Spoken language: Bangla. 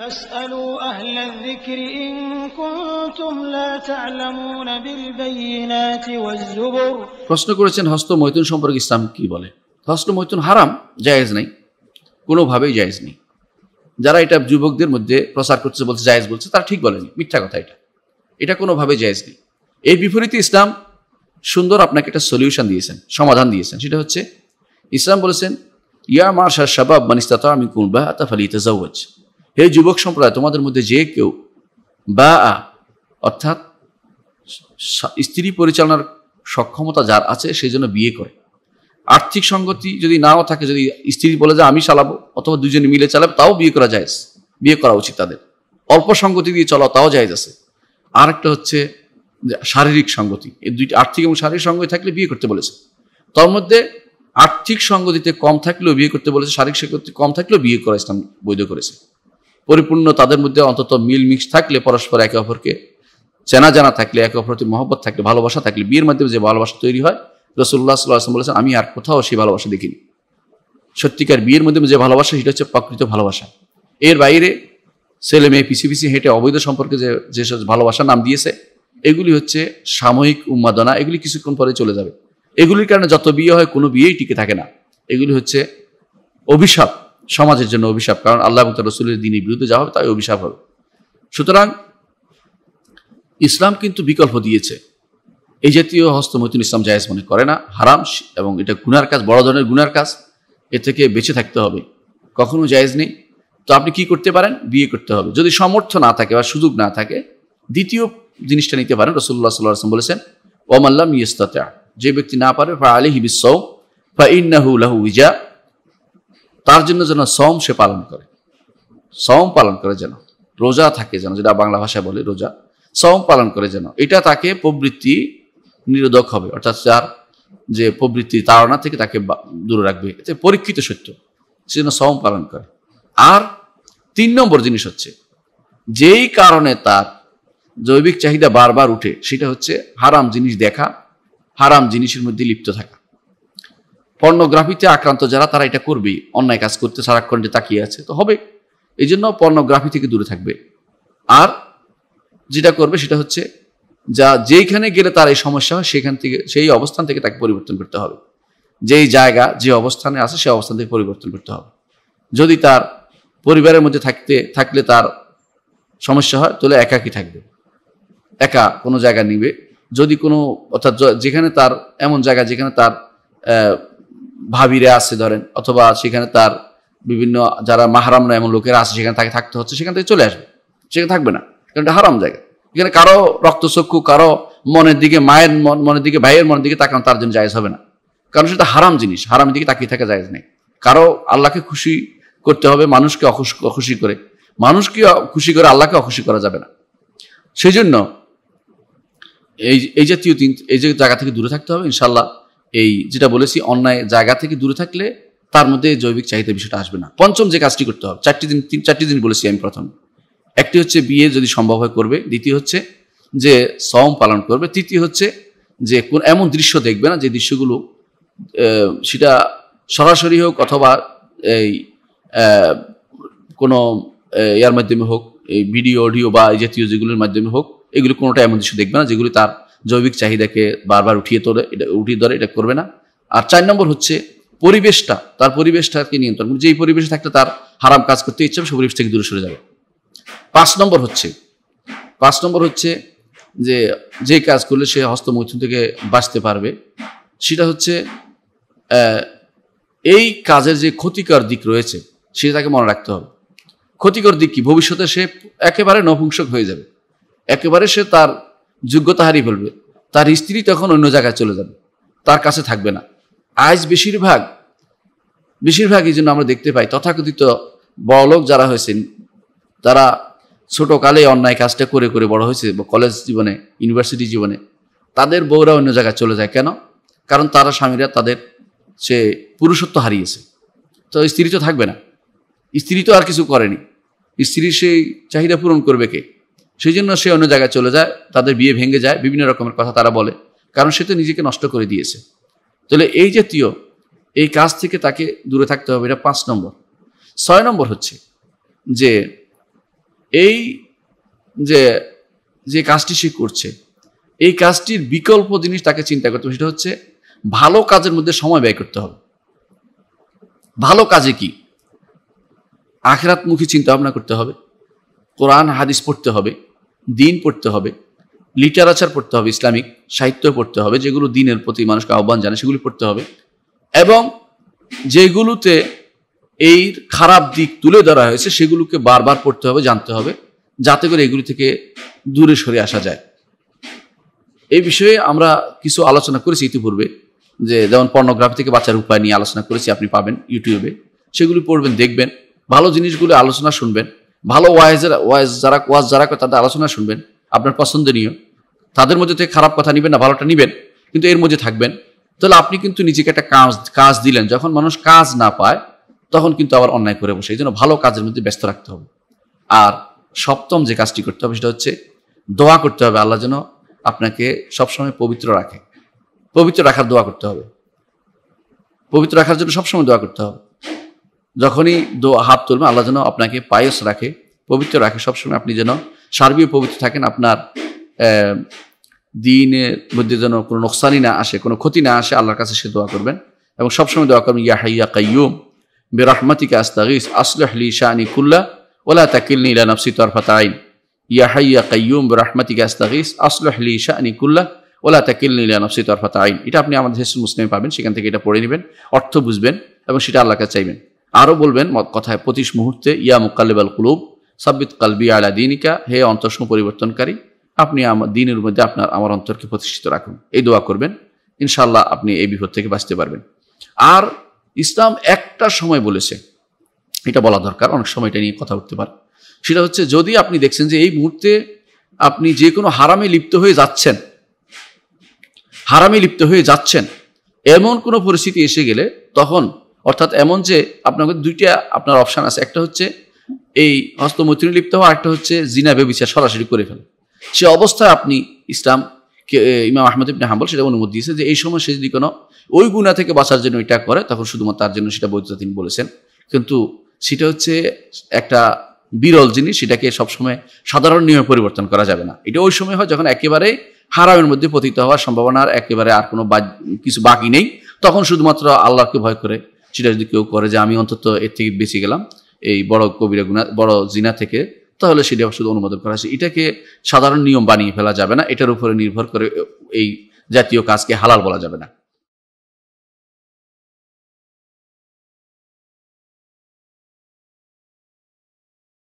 প্রশ্ন করেছেন হস্ত মৈথুন সম্পর্কে ইসলাম কি বলে হস্ত মৈথুন হারাম জায়েজ নেই কোনোভাবেই জায়েজ নেই যারা এটা যুবকদের মধ্যে প্রচার করছে বলছে জায়েজ বলছে তারা ঠিক বলেনি মিথ্যা কথা এটা এটা কোনোভাবে জায়েজ নেই এর বিপরীতে ইসলাম সুন্দর আপনাকে একটা সলিউশন দিয়েছেন সমাধান দিয়েছেন সেটা হচ্ছে ইসলাম বলেছেন ইয়া মার্শা শাবাব মানিস্তাতা আমি কুলবা আতাফ আলী তেজাওয়াজ হে যুবক সম্প্রদায় তোমাদের মধ্যে যে কেউ বা অর্থাৎ স্ত্রী পরিচালনার সক্ষমতা যার আছে সেই জন্য বিয়ে করে আর্থিক সঙ্গতি যদি নাও থাকে যদি স্ত্রী বলে যে আমি চালাবো অথবা দুজনে মিলে চালাবে তাও বিয়ে করা যায় বিয়ে করা উচিত তাদের অল্প সঙ্গতি দিয়ে চলা তাও যায় আছে আর একটা হচ্ছে শারীরিক সঙ্গতি এই দুইটি আর্থিক এবং শারীরিক সঙ্গতি থাকলে বিয়ে করতে বলেছে তার মধ্যে আর্থিক সঙ্গতিতে কম থাকলেও বিয়ে করতে বলেছে শারীরিক সঙ্গতি কম থাকলেও বিয়ে করা ইসলাম বৈধ করেছে পরিপূর্ণ তাদের মধ্যে অন্তত মিল মিক্স থাকলে পরস্পর একে অপরকে চেনা জানা থাকলে একে অপর প্রতি মহব্বত থাকলে ভালোবাসা থাকলে বিয়ের মাধ্যমে যে ভালোবাসা তৈরি হয় রসুল্লাহ সাল্লাহ বলেছেন আমি আর কোথাও সেই ভালোবাসা দেখিনি সত্যিকার বিয়ের মাধ্যমে যে ভালোবাসা সেটা হচ্ছে প্রকৃত ভালোবাসা এর বাইরে ছেলে মেয়ে পিছিয়ে পিছিয়ে হেঁটে অবৈধ সম্পর্কে যে যেসব ভালোবাসা নাম দিয়েছে এগুলি হচ্ছে সাময়িক উন্মাদনা এগুলি কিছুক্ষণ পরে চলে যাবে এগুলির কারণে যত বিয়ে হয় কোনো বিয়েই টিকে থাকে না এগুলি হচ্ছে অভিশাপ সমাজের জন্য অভিশাপ কারণ আল্লাহ এবং তার রসুলের দিনের বিরুদ্ধে যাওয়া হবে তাই অভিশাপ হবে সুতরাং ইসলাম কিন্তু বিকল্প দিয়েছে এই জাতীয় হস্তমৈথুন ইসলাম জায়েজ মনে করে না হারাম এবং এটা গুনার কাজ বড় ধরনের গুনার কাজ এ থেকে বেঁচে থাকতে হবে কখনো জায়েজ নেই তো আপনি কি করতে পারেন বিয়ে করতে হবে যদি সমর্থ না থাকে বা সুযোগ না থাকে দ্বিতীয় জিনিসটা নিতে পারেন রসুল্লাহ সাল্লাম বলেছেন ওমাল্লাম ইস্তাতা যে ব্যক্তি না পারে ফা আলি হিবিস ফা ইন্নাহু লাহু ইজা তার জন্য যেন সম সে পালন করে সম পালন করে যেন রোজা থাকে যেন যেটা বাংলা ভাষায় বলে রোজা সম পালন করে যেন এটা তাকে প্রবৃত্তি নিরোধক হবে অর্থাৎ যার যে প্রবৃত্তি তাড়না থেকে তাকে দূরে রাখবে এতে পরীক্ষিত সত্য সেজন্য সম পালন করে আর তিন নম্বর জিনিস হচ্ছে যেই কারণে তার জৈবিক চাহিদা বারবার উঠে সেটা হচ্ছে হারাম জিনিস দেখা হারাম জিনিসের মধ্যে লিপ্ত থাকা পর্নোগ্রাফিতে আক্রান্ত যারা তারা এটা করবেই অন্যায় কাজ করতে সারাক্ষণ যে তাকিয়ে আছে তো হবে এই জন্য পর্নোগ্রাফি থেকে দূরে থাকবে আর যেটা করবে সেটা হচ্ছে যা যেইখানে গেলে তার এই সমস্যা হয় সেখান থেকে সেই অবস্থান থেকে তাকে পরিবর্তন করতে হবে যেই জায়গা যে অবস্থানে আছে সেই অবস্থান থেকে পরিবর্তন করতে হবে যদি তার পরিবারের মধ্যে থাকতে থাকলে তার সমস্যা হয় তাহলে একাকি থাকবে একা কোনো জায়গা নিবে যদি কোনো অর্থাৎ যেখানে তার এমন জায়গা যেখানে তার ভাবিরে আছে ধরেন অথবা সেখানে তার বিভিন্ন যারা মাহারাম না এমন লোকেরা আছে সেখানে তাকে থাকতে হচ্ছে সেখান থেকে চলে আসবে সেখানে থাকবে না কারণ এটা হারাম জায়গা এখানে কারো রক্তচক্ষু কারো মনের দিকে মায়ের মন মনের দিকে ভাইয়ের মনের দিকে তাকানো তার জন্য জায়জ হবে না কারণ সেটা হারাম জিনিস হারামের দিকে তাকিয়ে থাকা জায়জ নেই কারো আল্লাহকে খুশি করতে হবে মানুষকে অখুশি করে মানুষকে খুশি করে আল্লাহকে অখুশি করা যাবে না সেই জন্য এই এই জাতীয় তিন এই জায়গা থেকে দূরে থাকতে হবে ইনশাল্লাহ এই যেটা বলেছি অন্যায় জায়গা থেকে দূরে থাকলে তার মধ্যে জৈবিক চাহিদা বিষয়টা আসবে না পঞ্চম যে কাজটি করতে হবে চারটি দিন তিন চারটি দিন বলেছি আমি প্রথম একটি হচ্ছে বিয়ে যদি সম্ভব হয় করবে দ্বিতীয় হচ্ছে যে সম পালন করবে তৃতীয় হচ্ছে যে কোন এমন দৃশ্য দেখবে না যে দৃশ্যগুলো সেটা সরাসরি হোক অথবা এই কোনো ইয়ার মাধ্যমে হোক এই ভিডিও অডিও বা এই জাতীয় যেগুলোর মাধ্যমে হোক এগুলো কোনোটা এমন দৃশ্য দেখবে না যেগুলি তার জৈবিক চাহিদাকে বারবার উঠিয়ে তোলে এটা উঠিয়ে ধরে এটা করবে না আর চার নম্বর হচ্ছে পরিবেশটা তার পরিবেশটাকে নিয়ন্ত্রণ করবে যেই পরিবেশে থাকতে তার হারাম কাজ করতে ইচ্ছে সে পরিবেশ থেকে দূরে সরে যাবে পাঁচ নম্বর হচ্ছে পাঁচ নম্বর হচ্ছে যে যে কাজ করলে সে হস্তমৈথুন থেকে বাঁচতে পারবে সেটা হচ্ছে এই কাজের যে ক্ষতিকর দিক রয়েছে সেটা তাকে মনে রাখতে হবে ক্ষতিকর দিক কি ভবিষ্যতে সে একেবারে নপুংসক হয়ে যাবে একেবারে সে তার যোগ্যতা হারিয়ে ফেলবে তার স্ত্রী তখন অন্য জায়গায় চলে যাবে তার কাছে থাকবে না আজ বেশিরভাগ বেশিরভাগ এই জন্য আমরা দেখতে পাই তথাকথিত বড়লোক যারা হয়েছেন তারা ছোট কালে অন্যায় কাজটা করে করে বড় হয়েছে কলেজ জীবনে ইউনিভার্সিটি জীবনে তাদের বউরা অন্য জায়গায় চলে যায় কেন কারণ তারা স্বামীরা তাদের সে পুরুষত্ব হারিয়েছে তো স্ত্রী তো থাকবে না স্ত্রী তো আর কিছু করেনি স্ত্রী সেই চাহিদা পূরণ করবে কে সেই জন্য সে অন্য জায়গায় চলে যায় তাদের বিয়ে ভেঙে যায় বিভিন্ন রকমের কথা তারা বলে কারণ সে তো নিজেকে নষ্ট করে দিয়েছে তাহলে এই জাতীয় এই কাজ থেকে তাকে দূরে থাকতে হবে এটা পাঁচ নম্বর ছয় নম্বর হচ্ছে যে এই যে যে কাজটি সে করছে এই কাজটির বিকল্প জিনিস তাকে চিন্তা করতে হবে সেটা হচ্ছে ভালো কাজের মধ্যে সময় ব্যয় করতে হবে ভালো কাজে কি আখরাতমুখী চিন্তা ভাবনা করতে হবে কোরআন হাদিস পড়তে হবে দিন পড়তে হবে লিটারেচার পড়তে হবে ইসলামিক সাহিত্য পড়তে হবে যেগুলো দিনের প্রতি মানুষকে আহ্বান জানে সেগুলি পড়তে হবে এবং যেগুলোতে এই খারাপ দিক তুলে ধরা হয়েছে সেগুলোকে বারবার পড়তে হবে জানতে হবে যাতে করে এগুলি থেকে দূরে সরে আসা যায় এই বিষয়ে আমরা কিছু আলোচনা করেছি ইতিপূর্বে যে যেমন পর্নোগ্রাফি থেকে বাঁচার উপায় নিয়ে আলোচনা করেছি আপনি পাবেন ইউটিউবে সেগুলি পড়বেন দেখবেন ভালো জিনিসগুলো আলোচনা শুনবেন ভালো ওয়াইজের ওয়াইজ যারা ওয়াজ যারা তাদের আলোচনা শুনবেন আপনার পছন্দনীয় তাদের মধ্যে থেকে খারাপ কথা নেবেন না ভালোটা নেবেন কিন্তু এর মধ্যে থাকবেন তাহলে আপনি কিন্তু নিজেকে একটা কাজ কাজ দিলেন যখন মানুষ কাজ না পায় তখন কিন্তু আবার অন্যায় করে বসে এই জন্য ভালো কাজের মধ্যে ব্যস্ত রাখতে হবে আর সপ্তম যে কাজটি করতে হবে সেটা হচ্ছে দোয়া করতে হবে আল্লাহ যেন আপনাকে সবসময় পবিত্র রাখে পবিত্র রাখার দোয়া করতে হবে পবিত্র রাখার জন্য সবসময় দোয়া করতে হবে যখনই দো হাত তুলবেন আল্লাহ যেন আপনাকে পায়েস রাখে পবিত্র রাখে সবসময় আপনি যেন সার্বীয় পবিত্র থাকেন আপনার দিনের মধ্যে যেন কোনো নোকসানি না আসে কোনো ক্ষতি না আসে আল্লাহর কাছে সে দোয়া করবেন এবং সবসময় দোয়া করবেন ইয়া হাইয়া কাইয়ুম বেরহমাতিকা আস্তাগিস আসলহলি শাহানি কুল্লা ওলা তাকিলনি ইলা নফসি তরফাত আইন ইয়া হাইয়া কাইয়ুম বেরহমাতিকা আস্তাগিস আসলহলি শাহানি কুল্লা ওলা তাকিলনি ইলা নফসি তরফাত আইন এটা আপনি আমাদের হেসুল মুসলিমে পাবেন সেখান থেকে এটা পড়ে নেবেন অর্থ বুঝবেন এবং সেটা আল্লাহকে চাইবেন আরও বলবেন কথায় পঁচিশ মুহূর্তে ইয়া আল কুলুব সাব্বিত কালবি আলা দিনিকা হে অন্তরসম পরিবর্তনকারী আপনি আমার দিনের মধ্যে আপনার আমার অন্তরকে প্রতিষ্ঠিত রাখুন এই দোয়া করবেন ইনশাল্লাহ আপনি এই বিপদ থেকে বাঁচতে পারবেন আর ইসলাম একটা সময় বলেছে এটা বলা দরকার অনেক সময় এটা নিয়ে কথা উঠতে পারে সেটা হচ্ছে যদি আপনি দেখছেন যে এই মুহূর্তে আপনি যে কোনো হারামে লিপ্ত হয়ে যাচ্ছেন হারামে লিপ্ত হয়ে যাচ্ছেন এমন কোনো পরিস্থিতি এসে গেলে তখন অর্থাৎ এমন যে আপনাকে দুইটা আপনার অপশান আছে একটা হচ্ছে এই হস্তমৈত্রী লিপ্ত হওয়া একটা হচ্ছে জিনা বেবিচার সরাসরি করে ফেলে সে অবস্থায় আপনি ইসলাম ইমাম আহমেদ ইবনে হাম্বল সেটা অনুমতি দিয়েছে যে এই সময় সে যদি কোনো ওই গুণা থেকে বাঁচার জন্য এটা করে তখন শুধুমাত্র তার জন্য সেটা বৈধতা তিনি বলেছেন কিন্তু সেটা হচ্ছে একটা বিরল জিনিস সেটাকে সবসময় সাধারণ নিয়মে পরিবর্তন করা যাবে না এটা ওই সময় হয় যখন একেবারে হারামের মধ্যে পতিত হওয়ার সম্ভাবনার একেবারে আর কোনো কিছু বাকি নেই তখন শুধুমাত্র আল্লাহকে ভয় করে সেটা যদি কেউ করে যে আমি অন্তত এর থেকে বেঁচে গেলাম এই বড় কবিরা গুণা বড় জিনা থেকে তাহলে সেটা শুধু অনুমোদন করা হয়েছে এটাকে সাধারণ নিয়ম বানিয়ে ফেলা যাবে না এটার উপরে নির্ভর করে এই জাতীয় কাজকে হালাল বলা যাবে না